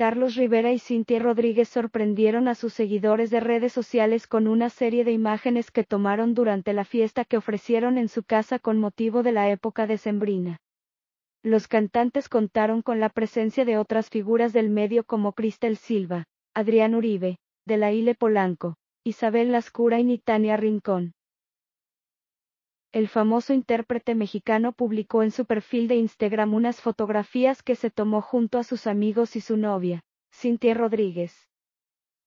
Carlos Rivera y Cintia Rodríguez sorprendieron a sus seguidores de redes sociales con una serie de imágenes que tomaron durante la fiesta que ofrecieron en su casa con motivo de la época decembrina. Los cantantes contaron con la presencia de otras figuras del medio como Cristel Silva, Adrián Uribe, Delaile Polanco, Isabel Lascura y Nitania Rincón el famoso intérprete mexicano publicó en su perfil de Instagram unas fotografías que se tomó junto a sus amigos y su novia, Cintia Rodríguez.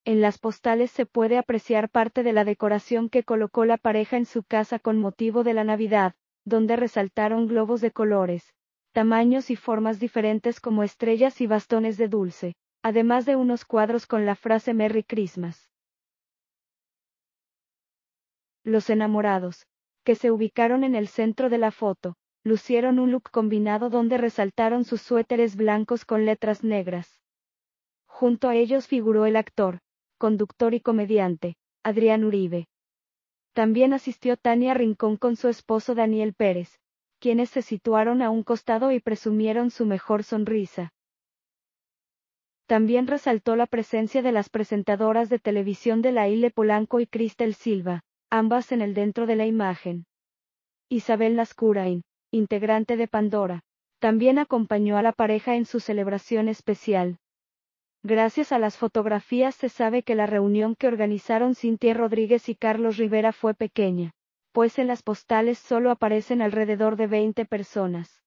En las postales se puede apreciar parte de la decoración que colocó la pareja en su casa con motivo de la Navidad, donde resaltaron globos de colores, tamaños y formas diferentes como estrellas y bastones de dulce, además de unos cuadros con la frase Merry Christmas. Los enamorados, que se ubicaron en el centro de la foto, lucieron un look combinado donde resaltaron sus suéteres blancos con letras negras. Junto a ellos figuró el actor, conductor y comediante, Adrián Uribe. También asistió Tania Rincón con su esposo Daniel Pérez, quienes se situaron a un costado y presumieron su mejor sonrisa. También resaltó la presencia de las presentadoras de televisión de la Isle Polanco y Cristel Silva, ambas en el dentro de la imagen. Isabel Lascurain, integrante de Pandora, también acompañó a la pareja en su celebración especial. Gracias a las fotografías se sabe que la reunión que organizaron Cintia Rodríguez y Carlos Rivera fue pequeña, pues en las postales solo aparecen alrededor de 20 personas.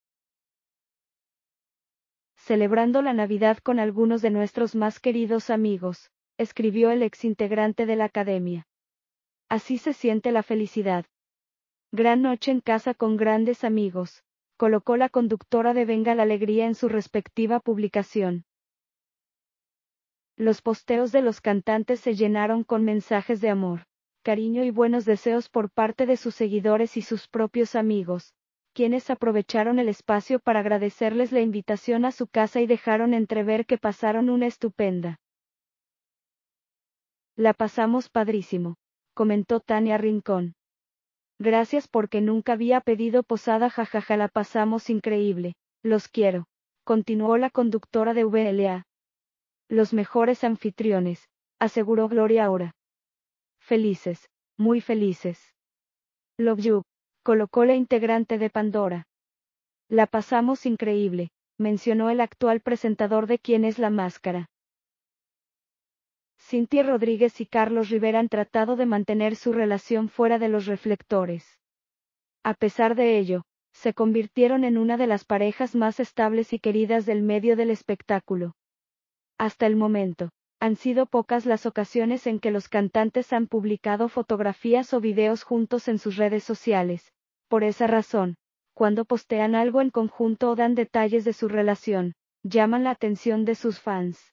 Celebrando la Navidad con algunos de nuestros más queridos amigos, escribió el exintegrante de la academia. Así se siente la felicidad. Gran noche en casa con grandes amigos, colocó la conductora de Venga la Alegría en su respectiva publicación. Los posteos de los cantantes se llenaron con mensajes de amor, cariño y buenos deseos por parte de sus seguidores y sus propios amigos, quienes aprovecharon el espacio para agradecerles la invitación a su casa y dejaron entrever que pasaron una estupenda. La pasamos padrísimo comentó Tania Rincón. Gracias porque nunca había pedido posada, jajaja, la pasamos increíble, los quiero, continuó la conductora de VLA. Los mejores anfitriones, aseguró Gloria ahora. Felices, muy felices. Love colocó la integrante de Pandora. La pasamos increíble, mencionó el actual presentador de Quién es la Máscara. Cintia Rodríguez y Carlos Rivera han tratado de mantener su relación fuera de los reflectores. A pesar de ello, se convirtieron en una de las parejas más estables y queridas del medio del espectáculo. Hasta el momento, han sido pocas las ocasiones en que los cantantes han publicado fotografías o videos juntos en sus redes sociales. Por esa razón, cuando postean algo en conjunto o dan detalles de su relación, llaman la atención de sus fans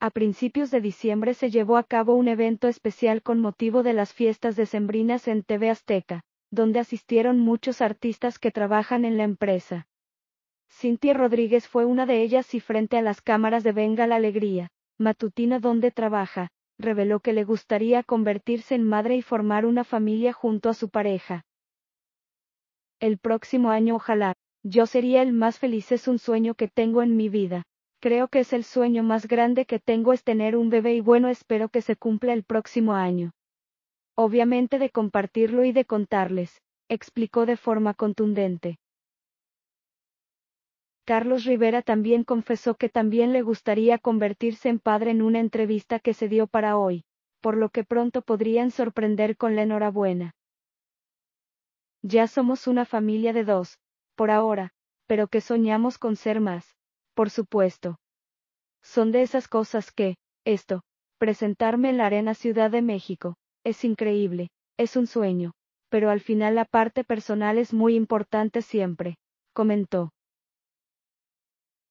a principios de diciembre se llevó a cabo un evento especial con motivo de las fiestas decembrinas en TV Azteca, donde asistieron muchos artistas que trabajan en la empresa. Cintia Rodríguez fue una de ellas y frente a las cámaras de Venga la Alegría, matutina donde trabaja, reveló que le gustaría convertirse en madre y formar una familia junto a su pareja. El próximo año ojalá, yo sería el más feliz es un sueño que tengo en mi vida. Creo que es el sueño más grande que tengo es tener un bebé y bueno espero que se cumpla el próximo año. Obviamente de compartirlo y de contarles, explicó de forma contundente. Carlos Rivera también confesó que también le gustaría convertirse en padre en una entrevista que se dio para hoy, por lo que pronto podrían sorprender con la enhorabuena. Ya somos una familia de dos, por ahora, pero que soñamos con ser más. Por supuesto. Son de esas cosas que, esto, presentarme en la Arena Ciudad de México, es increíble, es un sueño, pero al final la parte personal es muy importante siempre, comentó.